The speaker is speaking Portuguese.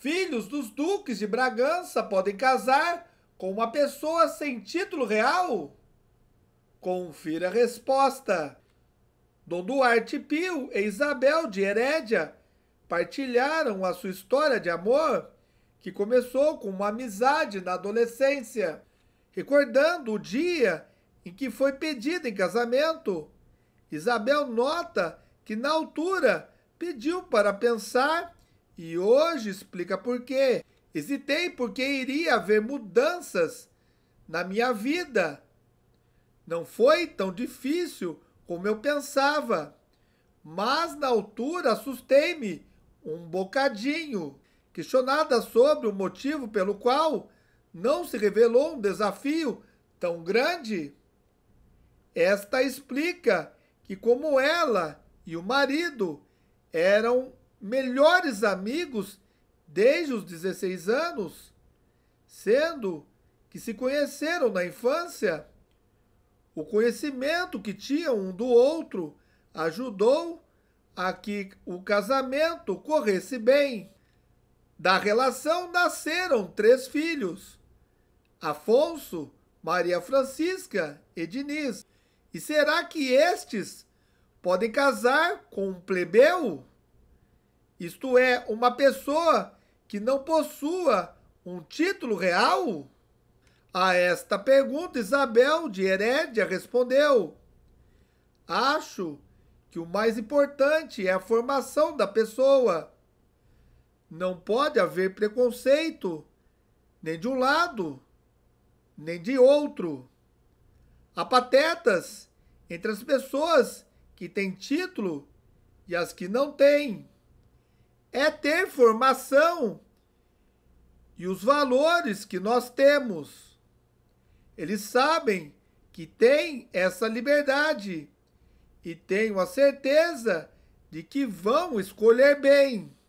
Filhos dos duques de Bragança podem casar com uma pessoa sem título real? Confira a resposta. Dom Duarte Pio e Isabel de Herédia partilharam a sua história de amor, que começou com uma amizade na adolescência, recordando o dia em que foi pedida em casamento. Isabel nota que na altura pediu para pensar e hoje explica por quê. Hesitei porque iria haver mudanças na minha vida. Não foi tão difícil como eu pensava, mas na altura assustei-me um bocadinho. Questionada sobre o motivo pelo qual não se revelou um desafio tão grande, esta explica que, como ela e o marido eram melhores amigos desde os 16 anos, sendo que se conheceram na infância. O conhecimento que tinham um do outro ajudou a que o casamento corresse bem. Da relação nasceram três filhos: Afonso, Maria Francisca e Diniz. E será que estes podem casar com um plebeu? Isto é, uma pessoa que não possua um título real? A esta pergunta, Isabel de Herédia respondeu: Acho que o mais importante é a formação da pessoa. Não pode haver preconceito, nem de um lado, nem de outro. Há patetas entre as pessoas que têm título e as que não têm é ter formação. E os valores que nós temos. Eles sabem que têm essa liberdade e tenho a certeza de que vão escolher bem.